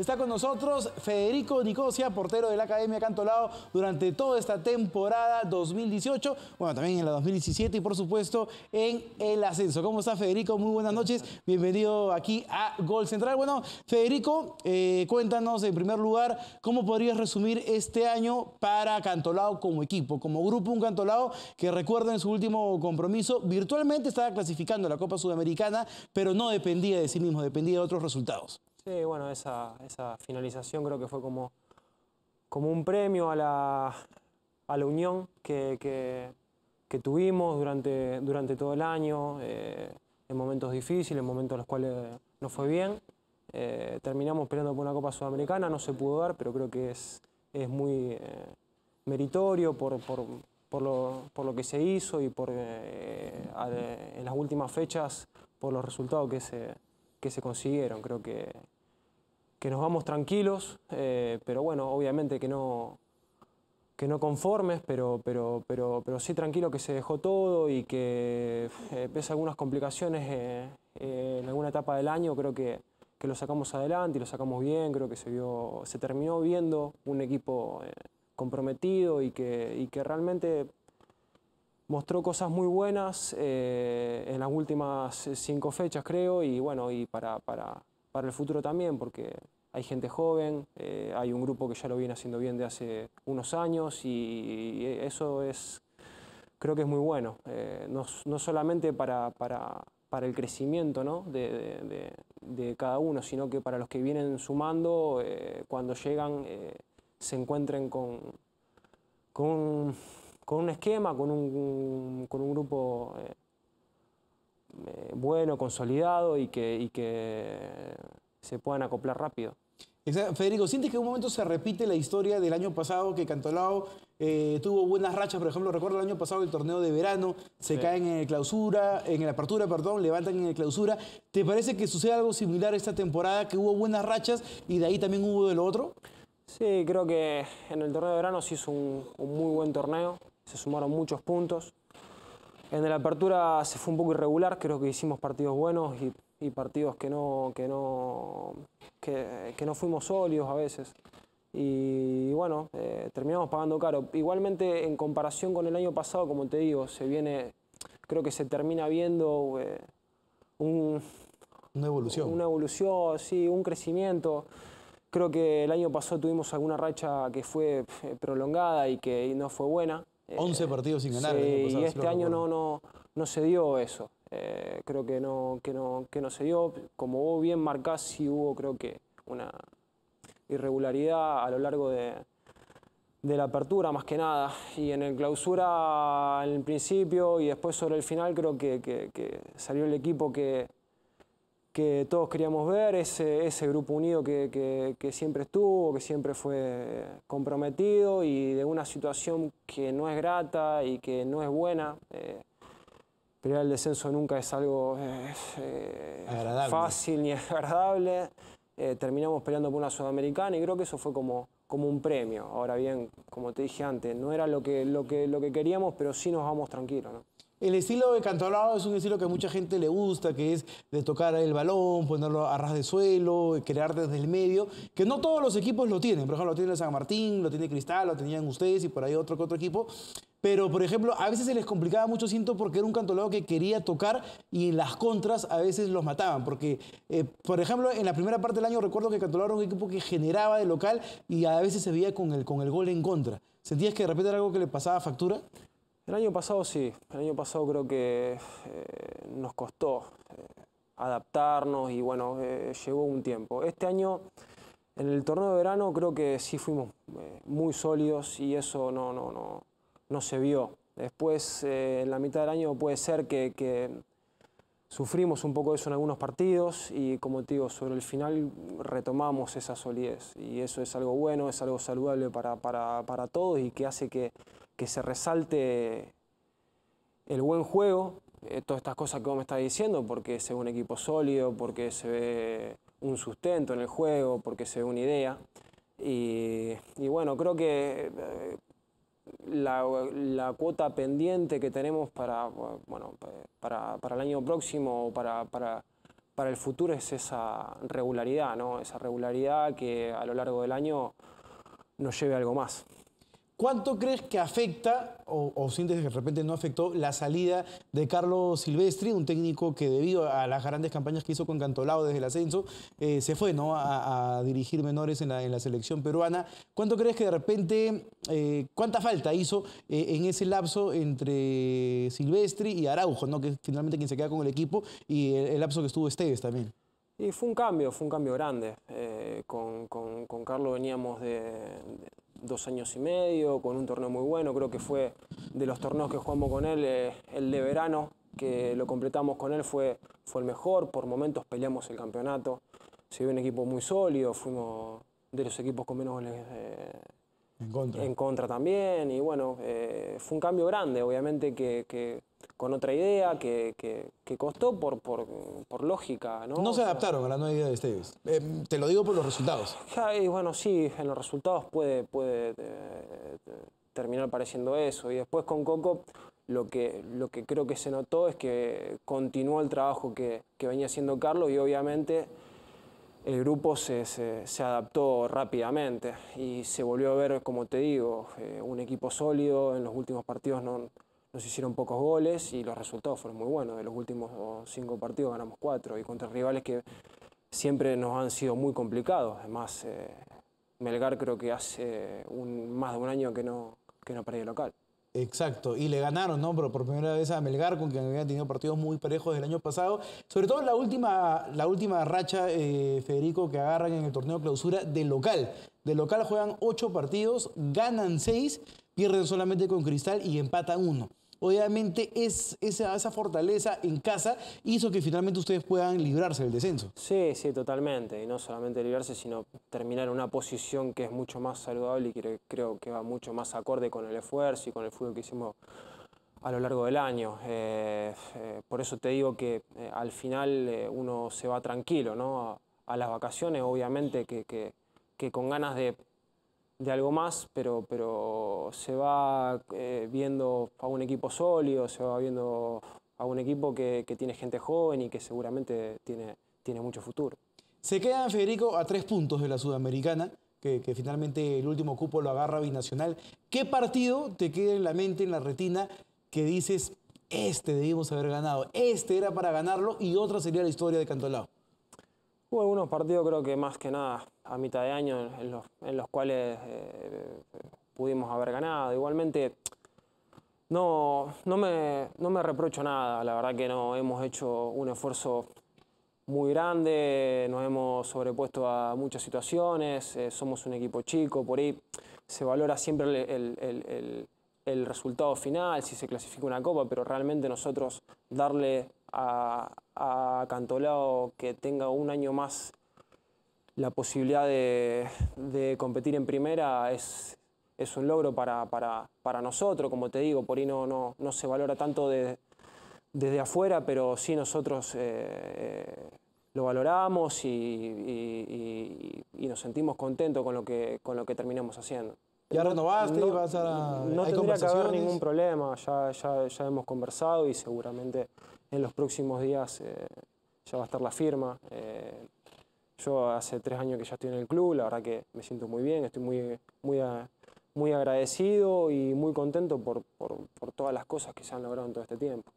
Está con nosotros Federico Nicosia, portero de la Academia Cantolao durante toda esta temporada 2018, bueno, también en la 2017 y por supuesto en el ascenso. ¿Cómo está Federico? Muy buenas noches, bienvenido aquí a Gol Central. Bueno, Federico, eh, cuéntanos en primer lugar cómo podrías resumir este año para Cantolao como equipo, como grupo, un Cantolao que recuerda en su último compromiso, virtualmente estaba clasificando la Copa Sudamericana, pero no dependía de sí mismo, dependía de otros resultados bueno, esa, finalización creo que fue como, como un premio a la, unión que, tuvimos durante, durante todo el año, eh, en momentos difíciles, en momentos en los cuales no fue bien. Eh, terminamos peleando por una Copa Sudamericana, no se pudo dar, pero creo que es, es muy eh, meritorio por, lo, que se hizo y por, en las últimas fechas por los resultados que se, que se consiguieron. Creo que, que nos vamos tranquilos, eh, pero bueno, obviamente que no, que no conformes, pero, pero, pero, pero sí tranquilo que se dejó todo y que pese eh, a algunas complicaciones eh, en alguna etapa del año, creo que, lo sacamos adelante y lo sacamos bien, creo que se, vio, se terminó viendo un equipo comprometido y que, que realmente mostró cosas muy buenas en las últimas cinco fechas, creo, y bueno, y para para el futuro también, porque hay gente joven, eh, hay un grupo que ya lo viene haciendo bien de hace unos años y, eso es, creo que es muy bueno, eh, no, solamente para, para, el crecimiento de, cada uno, sino que para los que vienen sumando, eh, cuando llegan se encuentren con, con, un, con un esquema, con un, con un grupo bueno, consolidado y que, se puedan acoplar rápido. Federico, ¿sientes que en un momento se repite la historia del año pasado que Cantolao eh, tuvo buenas rachas? Por ejemplo, recuerdo el año pasado el torneo de verano, se caen en el clausura, en la apertura, perdón, levantan en el clausura. ¿Te parece que sucede algo similar esta temporada, que hubo buenas rachas y de ahí también hubo de lo otro? Sí, creo que en el torneo de verano se hizo un muy buen torneo, se sumaron muchos puntos. En la apertura se fue un poco irregular, creo que hicimos partidos buenos y, partidos que no, que, no, que, no fuimos sólidos a veces. Y, bueno, eh, terminamos pagando caro. Igualmente, en comparación con el año pasado, como te digo, se viene, creo que se termina viendo eh, una evolución. Una evolución, sí, un crecimiento. Creo que el año pasado tuvimos alguna racha que fue eh, prolongada y que no fue buena. 11 eh, partidos sin ganar. y este año no, no, no se dio eso. Eh, creo que no, que, no, que no se dio. Como vos bien marcás, sí hubo, creo que, una irregularidad a lo largo de, la apertura, más que nada. Y en el clausura, en el principio y después sobre el final, creo que, que salió el equipo que que todos queríamos ver, ese, ese grupo unido que, que, siempre estuvo, que siempre fue comprometido y de una situación que no es grata y que no es buena. pero eh, pelear el descenso nunca es algo eh, fácil ni agradable. Eh, terminamos peleando por una sudamericana y creo que eso fue como, como un premio. Ahora bien, como te dije antes, no era lo que, lo que, lo que queríamos, pero sí nos vamos tranquilos. ¿no? El estilo de Cantolao es un estilo que a mucha gente le gusta, que es de tocar el balón, ponerlo a ras de suelo, crear desde el medio, que no todos los equipos lo tienen. Por ejemplo, lo tiene San Martín, lo tiene Cristal, lo tenían ustedes y por ahí otro otro equipo. Pero, por ejemplo, a veces se les complicaba mucho, siento, porque era un cantolao que quería tocar y en las contras a veces los mataban. Porque, eh, por ejemplo, en la primera parte del año recuerdo que Cantolao era un equipo que generaba de local y a veces se veía con el, con el gol en contra. ¿Sentías que de repente era algo que le pasaba factura? El año pasado sí, el año pasado creo que eh, nos costó eh, adaptarnos y bueno, eh, llevó un tiempo. Este año, en el torneo de verano, creo que sí fuimos muy sólidos y eso no, no, no, no se vio. Después, en la mitad del año puede ser que, sufrimos un poco eso en algunos partidos y como te digo, sobre el final retomamos esa solidez y eso es algo bueno, es algo saludable para, para, para todos y que hace que que se resalte el buen juego, eh, todas estas cosas que vos me estás diciendo, porque se ve un equipo sólido, porque se ve un sustento en el juego, porque se ve una idea. Y, bueno, creo que eh, la, cuota pendiente que tenemos para, para, el año próximo o para, para, el futuro es esa regularidad, ¿no? esa regularidad que a lo largo del año nos lleve a algo más. ¿Cuánto crees que afecta o, sientes que de repente no afectó la salida de Carlos Silvestri, un técnico que debido a las grandes campañas que hizo con Cantolao desde el ascenso, eh, se fue ¿no? a, dirigir menores en la, selección peruana? ¿Cuánto crees que de repente, eh, cuánta falta hizo eh, en ese lapso entre Silvestri y Araujo, ¿no? que es finalmente quien se queda con el equipo, y el, lapso que estuvo Esteves también? Y fue un cambio, fue un cambio grande. con, Carlos veníamos de, dos años y medio, con un torneo muy bueno, creo que fue de los torneos que jugamos con él, eh, el de verano, que lo completamos con él, fue, fue el mejor, por momentos peleamos el campeonato, se vio un equipo muy sólido, fuimos de los equipos con menos goles. Eh, en contra. En contra también. Y bueno, eh, fue un cambio grande, obviamente, que, con otra idea, que, que, costó por, por, por, lógica. No, no se adaptaron a la nueva idea de steves em, te lo digo por los resultados. y bueno, sí, en los resultados puede, puede eh, eh, terminar pareciendo eso. Y después con Coco lo que, lo que creo que se notó es que continuó el trabajo que, que venía haciendo Carlos y obviamente el grupo se, adaptó rápidamente y se volvió a ver, como te digo, eh, un equipo sólido. En los últimos partidos no, nos hicieron pocos goles y los resultados fueron muy buenos. De los últimos oh, cinco partidos ganamos cuatro y contra rivales que siempre nos han sido muy complicados. Además, eh, Melgar creo que hace más de un año que no, que no local. Exacto, y le ganaron, ¿no? Pero por primera vez a Melgar, con quien habían tenido partidos muy parejos del año pasado. Sobre todo la última, la última racha, eh, Federico, que agarran en el torneo clausura de local. De local juegan ocho partidos, ganan seis, pierden solamente con Cristal y empatan uno obviamente es, esa, fortaleza en casa hizo que finalmente ustedes puedan librarse del descenso. Sí, sí, totalmente. Y no solamente librarse, sino terminar en una posición que es mucho más saludable y que creo que va mucho más acorde con el esfuerzo y con el fútbol que hicimos a lo largo del año. Eh, eh, por eso te digo que eh, al final uno se va tranquilo, ¿no? A, las vacaciones, obviamente, que, con ganas de de algo más, pero, pero se va eh, viendo a un equipo sólido, se va viendo a un equipo que, tiene gente joven y que seguramente tiene, tiene mucho futuro. Se queda Federico a tres puntos de la Sudamericana, que, que, finalmente el último cupo lo agarra Binacional. ¿Qué partido te queda en la mente, en la retina, que dices, este debimos haber ganado, este era para ganarlo y otra sería la historia de Cantolao? Hubo algunos partidos, creo que más que nada a mitad de año, en los, cuales eh, pudimos haber ganado. Igualmente, no, no, me, me reprocho nada. La verdad que no hemos hecho un esfuerzo muy grande, nos hemos sobrepuesto a muchas situaciones, eh, somos un equipo chico, por ahí se valora siempre el, el resultado final, si se clasifica una copa, pero realmente nosotros darle a, a Cantolao que tenga un año más la posibilidad de, competir en primera es, un logro para, nosotros, como te digo, por ahí no, se valora tanto desde afuera, pero sí nosotros eh, eh, lo valoramos y, nos sentimos contentos con lo que, con lo que terminamos haciendo. Ya renovaste no, y vas a. No tendría que haber ningún problema. Ya, ya, hemos conversado y seguramente en los próximos días eh, ya va a estar la firma. Eh, yo hace tres años que ya estoy en el club, la verdad que me siento muy bien, estoy muy, muy, muy agradecido y muy contento por todas las cosas que se han logrado en todo este tiempo.